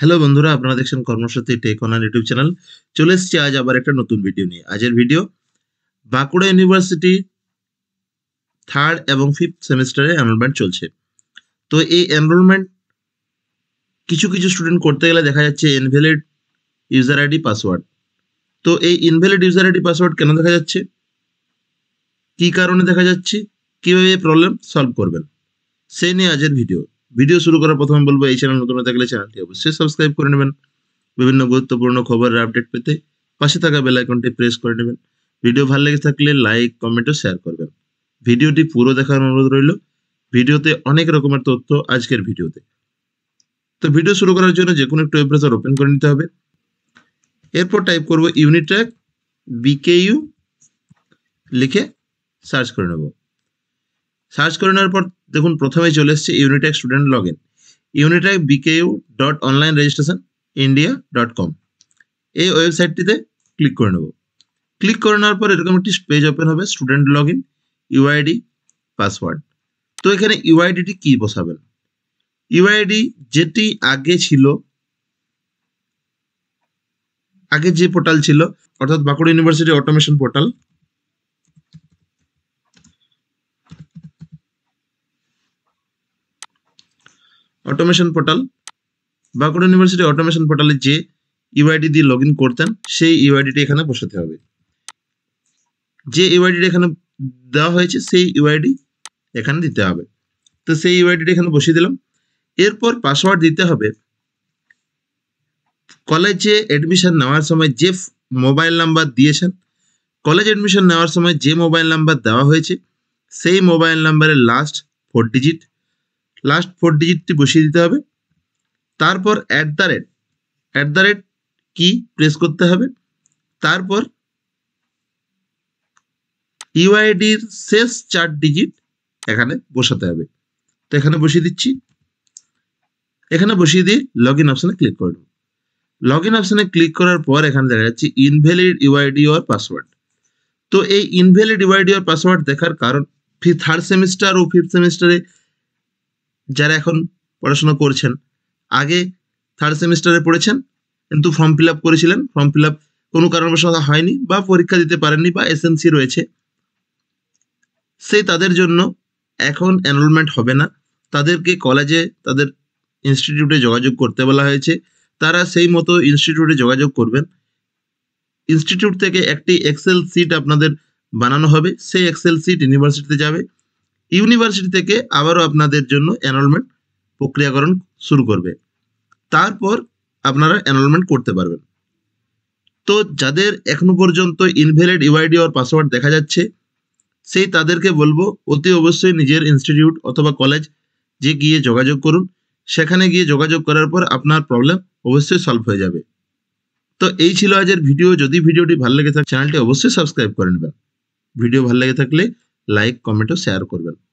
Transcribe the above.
hello বন্ধুরা আপনারা দেখছেন কর্মসাথী টেক অনার ইউটিউব চ্যানেল চলে এসছি আজ আবার একটা নতুন ভিডিও নিয়ে আজের ভিডিও বাঁকুড়া ইউনিভার্সিটি থার্ড এবং ফিফথ সেমিস্টারে এনরোলমেন্ট চলছে তো এই এনরোলমেন্ট কিছু কিছু স্টুডেন্ট করতে গেলে দেখা যাচ্ছে ইনভ্যালিড ইউজার আইডি পাসওয়ার্ড তো এই ইনভ্যালিড ইউজার আইডি পাসওয়ার্ড কেন দেখা যাচ্ছে কি কারণে দেখা যাচ্ছে কীভাবে এই প্রবলেম সলভ করবেন সেই নিয়ে আজের ভিডিও ভিডিও শুরু করার প্রথমে বলবো এই চ্যানেল নতুন থাকলে চ্যানেলটি অবশ্যই সাবস্ক্রাইব করে নেবেন বিভিন্ন গুরুত্বপূর্ণ খবরের আপডেট পেতে পাশে থাকা বেল আইকনটি প্রেস করে নেবেন ভিডিও ভালো লেগে থাকলে লাইক কমেন্ট ও শেয়ার করবেন ভিডিওটি পুরো দেখার অনুরোধ রইল ভিডিওতে অনেক রকমের তথ্য আজকের ভিডিওতে তো ভিডিও শুরু করার জন্য যে কোনো একটু ওয়েব ব্রাউজার ওপেন করে নিতে হবে এরপর টাইপ করব ইউনিট্র্যাক বিকেইউ লিখে সার্চ করে নেব সার্চ করে নেওয়ার পর দেখুন প্রথমে চলে এসছে Unitech student log in Unitech BKU dot online registration India dot com এই ওয়েবসাইটটিতে ক্লিক করে নেব ক্লিক করে নেওয়ার পর এরকম একটি পেজ ওপেন হবে student log in UID password তো এখানে ইউআইডিটি কি বসাবেন ইউআইডি যেটি আগে ছিল আগে যে পোর্টাল ছিল অর্থাৎ Bankura university automation portal automation portal Bankura university automation পোর্টালে যে ইউআইডি e দিয়ে লগ করতেন সেই ইউআইডিটি e এখানে বসাতে হবে যে ইউআইডিটা e এখানে দেওয়া হয়েছে সেই ইউআইডি এখানে দিতে হবে তো সেই ইউআইডিটা এখানে বসিয়ে দিলাম এরপর পাসওয়ার্ড দিতে হবে কলেজে অ্যাডমিশন নেওয়ার সময় যে মোবাইল নাম্বার দিয়েছেন কলেজ অ্যাডমিশন নেওয়ার সময় যে মোবাইল নাম্বার দেওয়া হয়েছে সেই মোবাইল নাম্বারের last four digit last four ডিজিটটি বসিয়ে দিতে হবে তারপর at the rate at the rate কি প্রেস করতে হবে তারপর ইউআইডির e শেষ চার ডিজিট এখানে বসাতে হবে তো এখানে বসিয়ে দিচ্ছি এখানে বসিয়ে দিয়ে লগ ইন অপশানে ক্লিক করে লগ ইন অপশানে ক্লিক করার পর এখানে দেখা যাচ্ছে ইনভ্যালিড ইউআইডি ওর পাসওয়ার্ড তো এই ইনভ্যালিড ইউআইডি ওর পাসওয়ার্ড দেখার কারণ থার্ড সেমিস্টার ও ফিফথ সেমিস্টারে যারা এখন পড়াশোনা করছেন আগে থার্ড সেমিস্টারে পড়েছেন কিন্তু ফর্ম ফিল আপ করেছিলেন ফর্ম ফিল আপ কোনো কারণবশত হয়নি বা পরীক্ষা দিতে পারেননি বা এসএনসি রয়েছে সেই তাদের জন্য এখন এনরোলমেন্ট হবে না তাদেরকে কলেজে তাদের ইনস্টিটিউটে যোগাযোগ করতে বলা হয়েছে তারা সেই মতো ইনস্টিটিউটে যোগাযোগ করবেন ইনস্টিটিউট থেকে একটি এক্সেল সিট আপনাদের বানানো হবে সেই এক্সেল সিট ইউনিভার্সিটিতে যাবে ইউনিভার্সিটি থেকে আবারও আপনাদের জন্য এনরোলমেন্ট প্রক্রিয়াকরণ শুরু করবে তারপর আপনারা এনরোলমেন্ট করতে পারবেন তো যাদের এখনো পর্যন্ত ইনভ্যালিড ইউআইডি আর পাসওয়ার্ড দেখা যাচ্ছে সেই তাদেরকে বলবো অতি অবশ্যই নিজের ইনস্টিটিউট অথবা কলেজ যে গিয়ে যোগাযোগ করুন সেখানে গিয়ে যোগাযোগ করার পর আপনার প্রবলেম অবশ্যই সলভ হয়ে যাবে তো এই ছিল আজের ভিডিও যদি ভিডিওটি ভালো লেগে থাকে চ্যানেলটি অবশ্যই সাবস্ক্রাইব করে নেবেন ভিডিও ভালো লেগে থাকলে लाइक कमेंट और सेयार करबेन